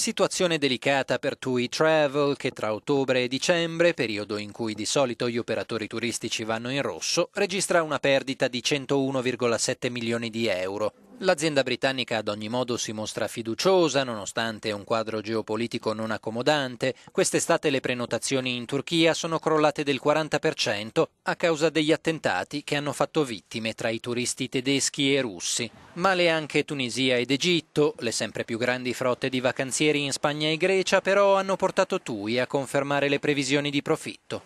Situazione delicata per TUI Travel che tra ottobre e dicembre, periodo in cui di solito gli operatori turistici vanno in rosso, registra una perdita di 101,7 milioni di euro, L'azienda britannica ad ogni modo si mostra fiduciosa nonostante un quadro geopolitico non accomodante. Quest'estate le prenotazioni in Turchia sono crollate del 40% a causa degli attentati che hanno fatto vittime tra i turisti tedeschi e russi. Male anche Tunisia ed Egitto, le sempre più grandi frotte di vacanzieri in Spagna e Grecia però hanno portato TUI a confermare le previsioni di profitto.